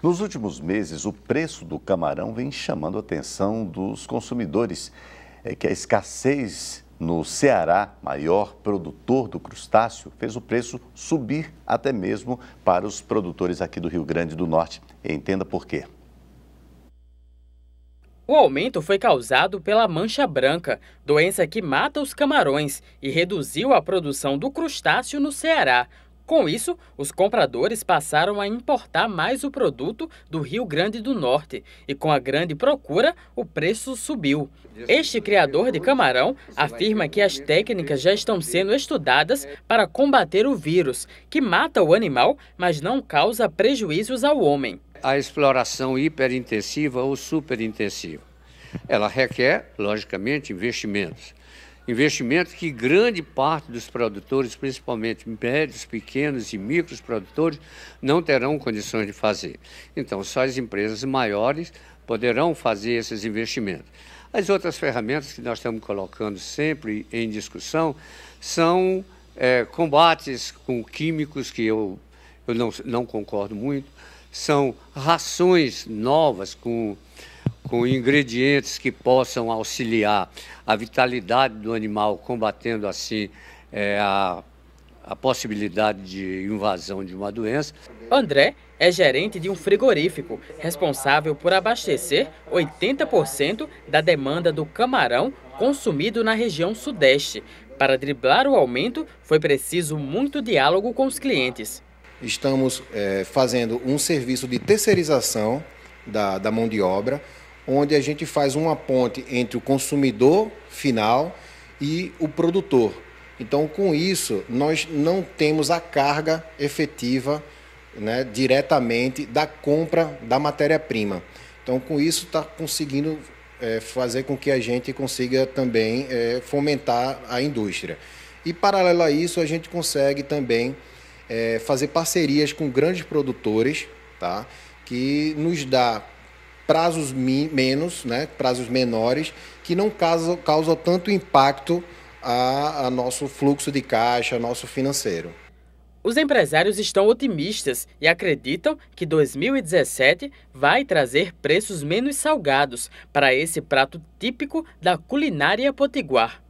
Nos últimos meses, o preço do camarão vem chamando a atenção dos consumidores, é que a escassez no Ceará, maior produtor do crustáceo, fez o preço subir até mesmo para os produtores aqui do Rio Grande do Norte. Entenda por quê. O aumento foi causado pela mancha branca, doença que mata os camarões, e reduziu a produção do crustáceo no Ceará. Com isso, os compradores passaram a importar mais o produto do Rio Grande do Norte e, com a grande procura, o preço subiu. Este criador de camarão afirma que as técnicas já estão sendo estudadas para combater o vírus, que mata o animal, mas não causa prejuízos ao homem. A exploração hiperintensiva ou superintensiva, ela requer, logicamente, investimentos. Investimento que grande parte dos produtores, principalmente médios, pequenos e micros produtores, não terão condições de fazer. Então, só as empresas maiores poderão fazer esses investimentos. As outras ferramentas que nós estamos colocando sempre em discussão são é, combates com químicos, que eu, eu não, não concordo muito, são rações novas com com ingredientes que possam auxiliar a vitalidade do animal, combatendo assim é, a, a possibilidade de invasão de uma doença. André é gerente de um frigorífico, responsável por abastecer 80% da demanda do camarão consumido na região sudeste. Para driblar o aumento, foi preciso muito diálogo com os clientes. Estamos é, fazendo um serviço de terceirização da, da mão de obra onde a gente faz uma ponte entre o consumidor final e o produtor. Então, com isso, nós não temos a carga efetiva né, diretamente da compra da matéria-prima. Então, com isso, está conseguindo é, fazer com que a gente consiga também é, fomentar a indústria. E, paralelo a isso, a gente consegue também é, fazer parcerias com grandes produtores, tá? que nos dá prazos menos, né, prazos menores, que não causam, causam tanto impacto a, a nosso fluxo de caixa, nosso financeiro. Os empresários estão otimistas e acreditam que 2017 vai trazer preços menos salgados para esse prato típico da culinária potiguar.